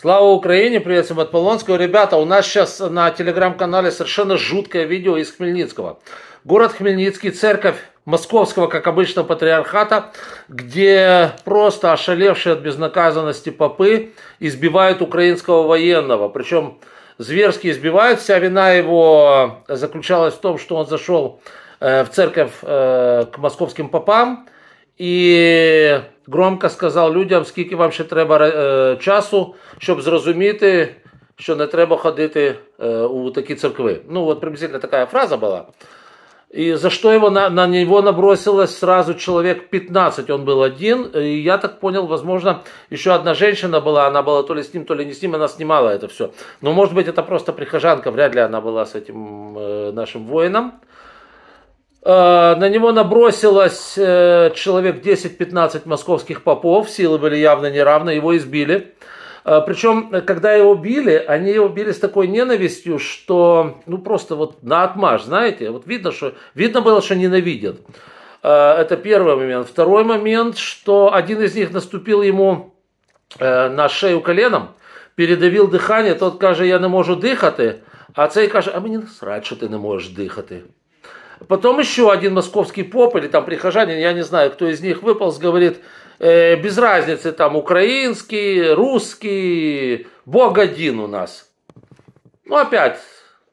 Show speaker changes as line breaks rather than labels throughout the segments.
Слава Украине, приветствуем от Полонского. Ребята, у нас сейчас на телеграм-канале совершенно жуткое видео из Хмельницкого. Город Хмельницкий, церковь московского, как обычно, патриархата, где просто ошалевшие от безнаказанности попы избивают украинского военного. Причем зверски избивают. Вся вина его заключалась в том, что он зашел э, в церковь э, к московским попам, і громко сказав людям, скільки вам ще треба часу, щоб зрозуміти, що не треба ходити у такі церкви. Ну, от приблизительно така фраза була. И за что его на, на него набросилось сразу человек 15, он был один. И я так понял, возможно, еще одна женщина была, она была то ли с ним, то ли не с ним, она снимала это все. Но может быть это просто прихожанка, вряд ли она была с этим э, нашим воином. Э, на него набросилось э, человек 10-15 московских попов, силы были явно неравны, его избили. Э, Причем, когда его били, они его били с такой ненавистью, что, ну, просто вот на отмаш, знаете, вот видно, что, видно было, что ненавидят. Это первый момент. Второй момент, что один из них наступил ему на шею коленом, передавил дыхание, тот каже, я не могу дихати, а цей каже, а мені не срать, що ти не можешь дихати. Потом еще один московский поп или там прихожанин, я не знаю, кто из них выполз, говорит, э, без разницы, там украинский, русский, Бог один у нас. Ну опять,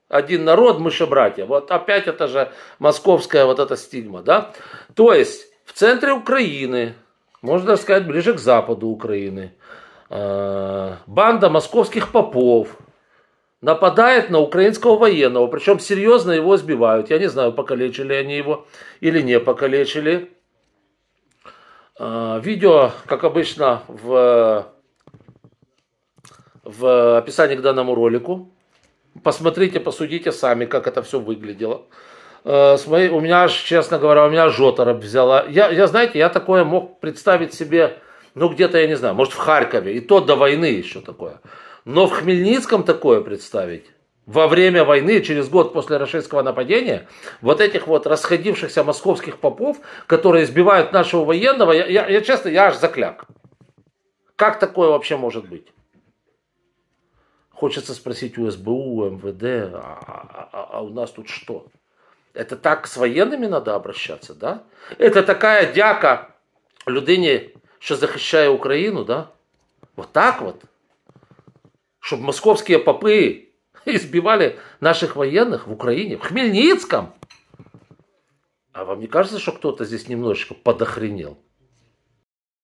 один народ, мы же братья. Вот опять это же московская вот эта стигма, да? То есть в центре Украины, можно сказать, ближе к западу Украины, э, банда московских попов, нападает на украинского военного, причем серьезно его сбивают. Я не знаю, покалечили они его или не покалечили. А, видео, как обычно, в, в описании к данному ролику. Посмотрите, посудите сами, как это все выглядело. А, с моей, у меня, честно говоря, у меня жотороб взяла. Я, я, знаете, я такое мог представить себе, ну, где-то, я не знаю, может, в Харькове. И то до войны еще такое. Но в Хмельницком такое представить во время войны, через год после российского нападения, вот этих вот расходившихся московских попов, которые избивают нашего военного, я, я, я честно, я аж закляк. Как такое вообще может быть? Хочется спросить у СБУ, МВД, а, а, а у нас тут что? Это так с военными надо обращаться, да? Это такая дяка людине, что защищает Украину, да? Вот так вот чтобы московские попы избивали наших военных в Украине, в Хмельницком. А вам не кажется, что кто-то здесь немножечко подохренел?